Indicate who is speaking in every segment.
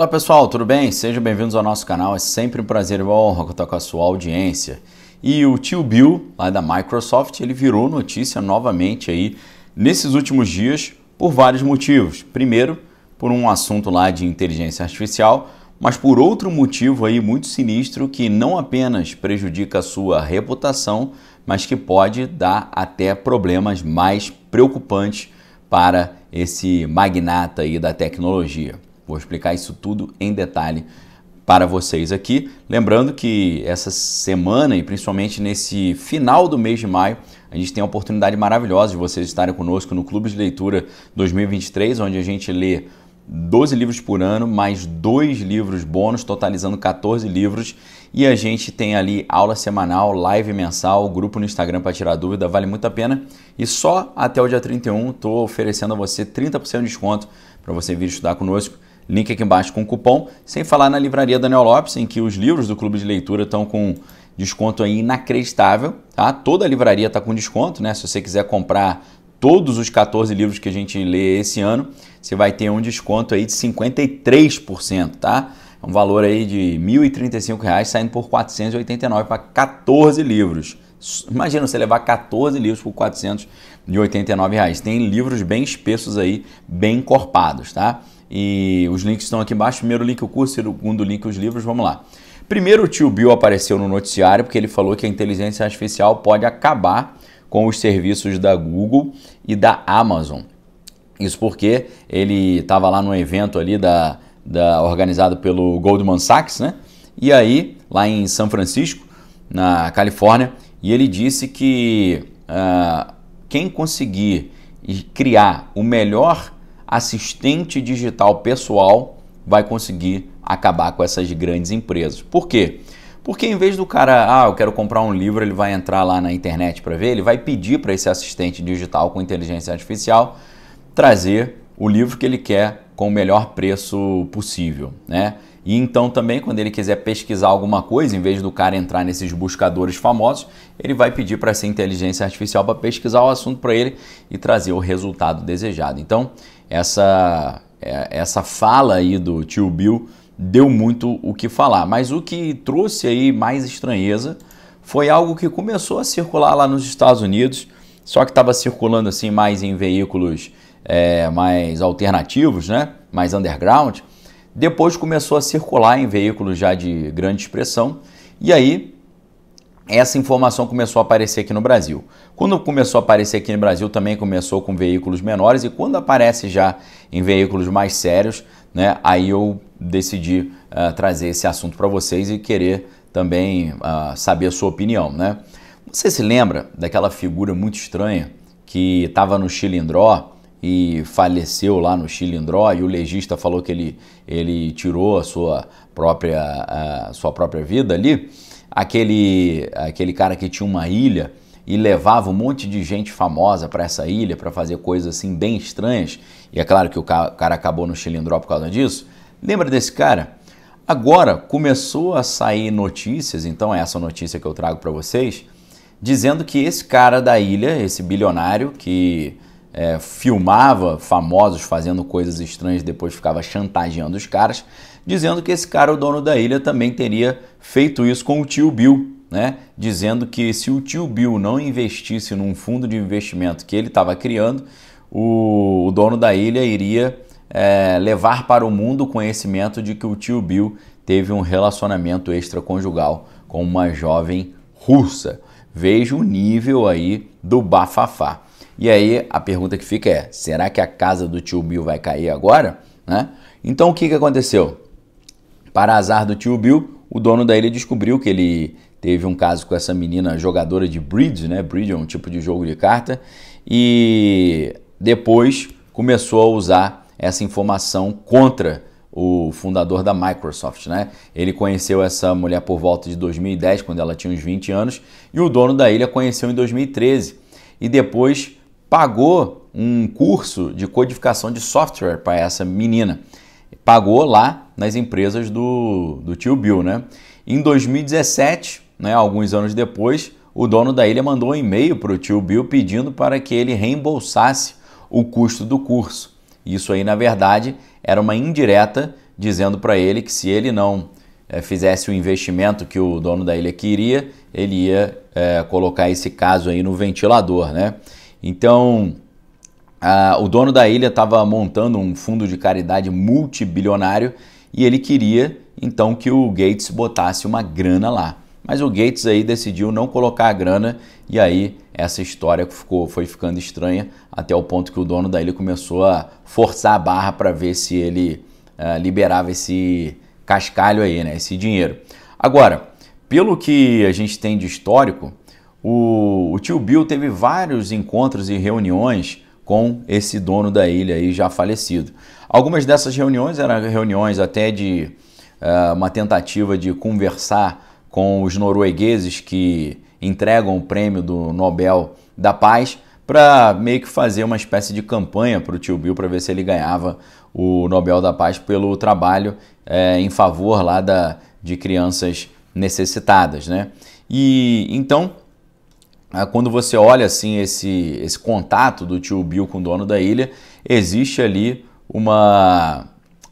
Speaker 1: Olá pessoal, tudo bem? Sejam bem-vindos ao nosso canal. É sempre um prazer e uma honra contar com a sua audiência. E o tio Bill, lá da Microsoft, ele virou notícia novamente aí nesses últimos dias por vários motivos. Primeiro, por um assunto lá de inteligência artificial, mas por outro motivo aí muito sinistro que não apenas prejudica a sua reputação, mas que pode dar até problemas mais preocupantes para esse magnata aí da tecnologia. Vou explicar isso tudo em detalhe para vocês aqui. Lembrando que essa semana e principalmente nesse final do mês de maio, a gente tem a oportunidade maravilhosa de vocês estarem conosco no Clube de Leitura 2023, onde a gente lê 12 livros por ano, mais dois livros bônus, totalizando 14 livros. E a gente tem ali aula semanal, live mensal, grupo no Instagram para tirar dúvida, vale muito a pena. E só até o dia 31 estou oferecendo a você 30% de desconto para você vir estudar conosco link aqui embaixo com o cupom, sem falar na livraria Daniel Lopes, em que os livros do Clube de Leitura estão com desconto aí inacreditável, tá? Toda a livraria está com desconto, né? Se você quiser comprar todos os 14 livros que a gente lê esse ano, você vai ter um desconto aí de 53%, tá? É um valor aí de R$ 1.035, saindo por 489 para 14 livros. Imagina você levar 14 livros por 489 reais. Tem livros bem espessos aí, bem encorpados, tá? E os links estão aqui embaixo. Primeiro link o curso, segundo link os livros. Vamos lá. Primeiro o tio Bill apareceu no noticiário porque ele falou que a inteligência artificial pode acabar com os serviços da Google e da Amazon. Isso porque ele estava lá no evento ali da, da, organizado pelo Goldman Sachs, né? E aí, lá em São Francisco, na Califórnia, e ele disse que uh, quem conseguir criar o melhor assistente digital pessoal vai conseguir acabar com essas grandes empresas. Por quê? Porque em vez do cara, ah, eu quero comprar um livro, ele vai entrar lá na internet para ver, ele vai pedir para esse assistente digital com inteligência artificial trazer o livro que ele quer com o melhor preço possível, né? E então também quando ele quiser pesquisar alguma coisa, em vez do cara entrar nesses buscadores famosos, ele vai pedir para essa inteligência artificial para pesquisar o assunto para ele e trazer o resultado desejado. Então, essa é, essa fala aí do tio Bill deu muito o que falar, mas o que trouxe aí mais estranheza foi algo que começou a circular lá nos Estados Unidos, só que estava circulando assim mais em veículos é, mais alternativos, né? mais underground, depois começou a circular em veículos já de grande expressão e aí essa informação começou a aparecer aqui no Brasil. Quando começou a aparecer aqui no Brasil, também começou com veículos menores, e quando aparece já em veículos mais sérios, né, aí eu decidi uh, trazer esse assunto para vocês e querer também uh, saber a sua opinião. Né? Você se lembra daquela figura muito estranha que estava no Chilindró e faleceu lá no Chilindró e o legista falou que ele, ele tirou a sua própria, a sua própria vida ali, aquele, aquele cara que tinha uma ilha e levava um monte de gente famosa para essa ilha para fazer coisas assim bem estranhas, e é claro que o cara acabou no Chilindró por causa disso, lembra desse cara? Agora começou a sair notícias, então é essa notícia que eu trago para vocês, dizendo que esse cara da ilha, esse bilionário que é, filmava famosos fazendo coisas estranhas, depois ficava chantageando os caras, dizendo que esse cara, o dono da ilha, também teria feito isso com o tio Bill, né? Dizendo que se o tio Bill não investisse num fundo de investimento que ele estava criando, o, o, dono da ilha iria é, levar para o mundo o conhecimento de que o tio Bill teve um relacionamento extraconjugal com uma jovem russa. Veja o nível aí do bafafá. E aí a pergunta que fica é: será que a casa do tio Bill vai cair agora? Né? Então o que, que aconteceu? Para azar do tio Bill, o dono da ilha descobriu que ele teve um caso com essa menina jogadora de bridge, né? Bridge é um tipo de jogo de carta, e depois começou a usar essa informação contra o fundador da Microsoft, né? Ele conheceu essa mulher por volta de 2010, quando ela tinha uns 20 anos, e o dono da ilha conheceu em 2013. E depois pagou um curso de codificação de software para essa menina. Pagou lá nas empresas do, do tio Bill, né? Em 2017, né, alguns anos depois, o dono da ilha mandou um e-mail para o tio Bill pedindo para que ele reembolsasse o custo do curso. Isso aí, na verdade, era uma indireta dizendo para ele que se ele não é, fizesse o investimento que o dono da ilha queria, ele ia é, colocar esse caso aí no ventilador, né? Então, a, o dono da ilha estava montando um fundo de caridade multibilionário e ele queria então que o Gates botasse uma grana lá. Mas o Gates aí decidiu não colocar a grana e aí essa história ficou, foi ficando estranha até o ponto que o dono da ilha começou a forçar a barra para ver se ele uh, liberava esse cascalho aí, né, esse dinheiro. Agora, pelo que a gente tem de histórico, o, o tio Bill teve vários encontros e reuniões com esse dono da ilha aí já falecido. Algumas dessas reuniões eram reuniões até de uh, uma tentativa de conversar com os noruegueses que entregam o prêmio do Nobel da Paz para meio que fazer uma espécie de campanha para o tio Bill para ver se ele ganhava o Nobel da Paz pelo trabalho é, em favor lá da, de crianças necessitadas, né? E então ah, quando você olha assim esse, esse contato do tio Bill com o dono da ilha, existe ali uma,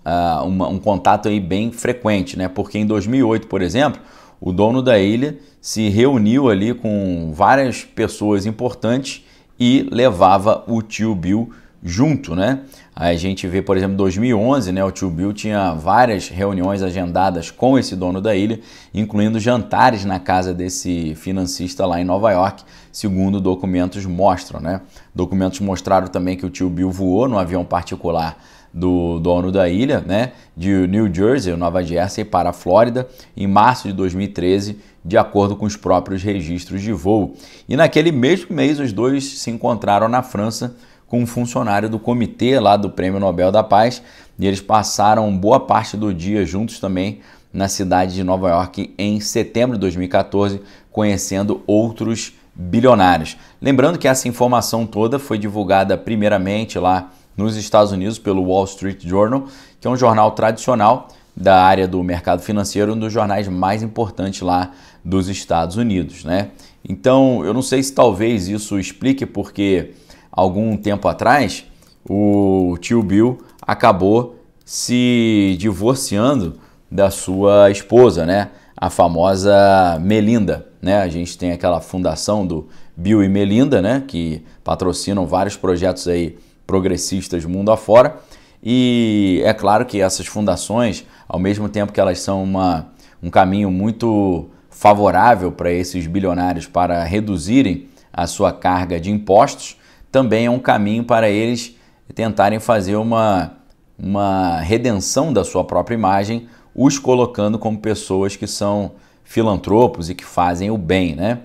Speaker 1: uh, uma, um contato aí bem frequente, né? Porque em 2008, por exemplo, o dono da ilha se reuniu ali com várias pessoas importantes e levava o tio Bill junto, né? A gente vê, por exemplo, 2011, né, o Tio Bill tinha várias reuniões agendadas com esse dono da ilha, incluindo jantares na casa desse financista lá em Nova York, segundo documentos mostram, né? Documentos mostraram também que o Tio Bill voou no avião particular do dono da ilha, né, de New Jersey, Nova Jersey, para a Flórida, em março de 2013, de acordo com os próprios registros de voo. E naquele mesmo mês, os dois se encontraram na França com um funcionário do comitê lá do Prêmio Nobel da Paz e eles passaram boa parte do dia juntos também na cidade de Nova York em setembro de 2014, conhecendo outros bilionários. Lembrando que essa informação toda foi divulgada primeiramente lá nos Estados Unidos pelo Wall Street Journal, que é um jornal tradicional da área do mercado financeiro, um dos jornais mais importantes lá dos Estados Unidos, né? Então, eu não sei se talvez isso explique porque algum tempo atrás, o tio Bill acabou se divorciando da sua esposa, né? A famosa Melinda, né? A gente tem aquela fundação do Bill e Melinda, né? Que patrocinam vários projetos aí progressistas mundo afora. E é claro que essas fundações, ao mesmo tempo que elas são uma, um caminho muito favorável para esses bilionários para reduzirem a sua carga de impostos, também é um caminho para eles tentarem fazer uma, uma redenção da sua própria imagem, os colocando como pessoas que são filantropos e que fazem o bem, né?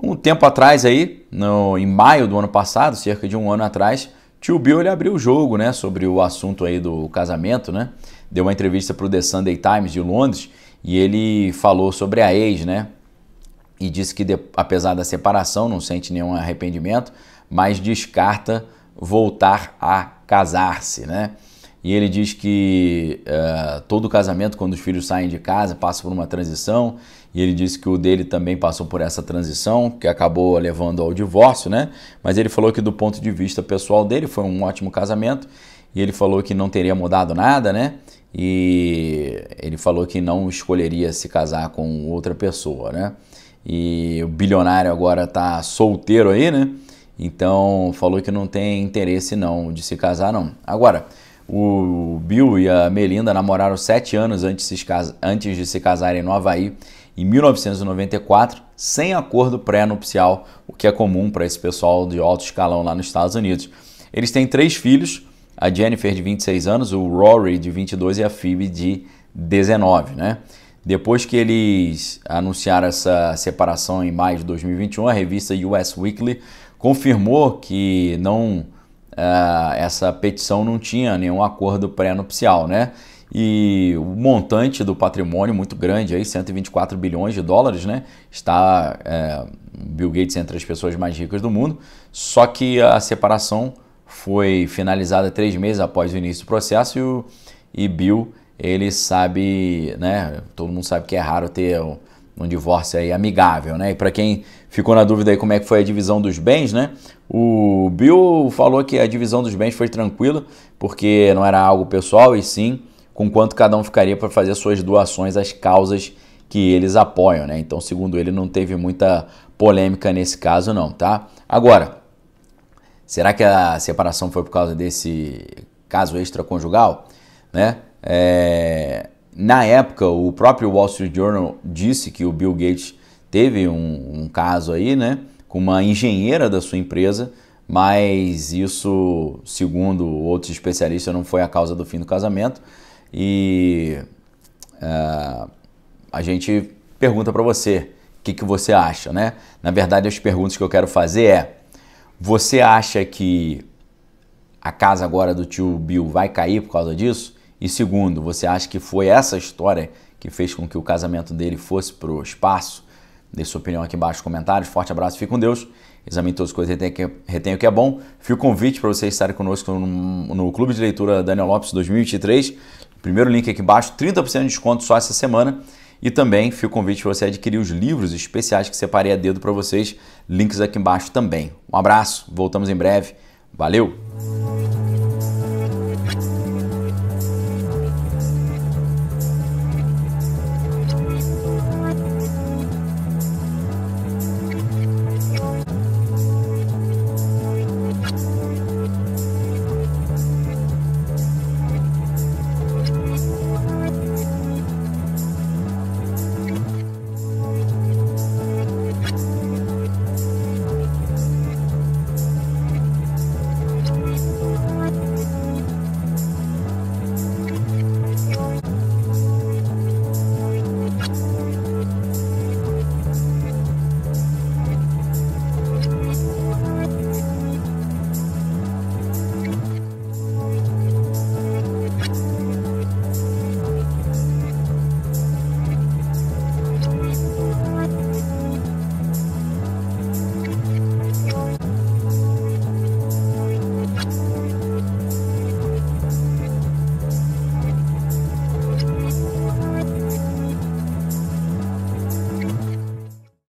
Speaker 1: Um tempo atrás aí, no, em maio do ano passado, cerca de um ano atrás, Tio Bill ele abriu o jogo, né, sobre o assunto aí do casamento, né? Deu uma entrevista para o The Sunday Times de Londres e ele falou sobre a ex, né? E disse que de, apesar da separação não sente nenhum arrependimento, mas descarta voltar a casar-se, né? E ele diz que uh, todo casamento, quando os filhos saem de casa, passa por uma transição. E ele disse que o dele também passou por essa transição, que acabou levando ao divórcio, né? Mas ele falou que, do ponto de vista pessoal dele, foi um ótimo casamento. E ele falou que não teria mudado nada, né? E ele falou que não escolheria se casar com outra pessoa, né? E o bilionário agora tá solteiro aí, né? Então falou que não tem interesse não de se casar não. Agora, o Bill e a Melinda namoraram sete anos antes de se casarem no Havaí, em 1994, sem acordo pré-nupcial, o que é comum para esse pessoal de alto escalão lá nos Estados Unidos. Eles têm três filhos, a Jennifer de 26 anos, o Rory de 22 e a Phoebe de 19, né? Depois que eles anunciaram essa separação em maio de 2021, a revista US Weekly confirmou que não uh, essa petição não tinha nenhum acordo pré-nupcial, né? E o montante do patrimônio muito grande, aí 124 bilhões de dólares, né? Está eh, Bill Gates entre as pessoas mais ricas do mundo. Só que a separação foi finalizada três meses após o início do processo e, o, e Bill ele sabe, né? Todo mundo sabe que é raro ter um divórcio aí amigável, né? E para quem ficou na dúvida aí como é que foi a divisão dos bens, né? O Bill falou que a divisão dos bens foi tranquila, porque não era algo pessoal e sim com quanto cada um ficaria para fazer suas doações às causas que eles apoiam, né? Então, segundo ele, não teve muita polêmica nesse caso não, tá? Agora, será que a separação foi por causa desse caso extraconjugal, né? É... Na época, o próprio Wall Street Journal disse que o Bill Gates teve um, um caso aí, né, com uma engenheira da sua empresa, mas isso, segundo outros especialistas, não foi a causa do fim do casamento. E uh, a gente pergunta para você, o que, que você acha, né? Na verdade, as perguntas que eu quero fazer é, você acha que a casa agora do tio Bill vai cair por causa disso? E segundo, você acha que foi essa história que fez com que o casamento dele fosse para o espaço? Deixe sua opinião aqui embaixo nos comentários. Forte abraço, fique com Deus. Examine todas as coisas, é, retenha o que é bom. Fio o convite para você estar conosco no, no Clube de Leitura Daniel Lopes 2023. Primeiro link aqui embaixo, 30% de desconto só essa semana. E também fio o convite para você adquirir os livros especiais que separei a dedo para vocês. Links aqui embaixo também. Um abraço, voltamos em breve. Valeu!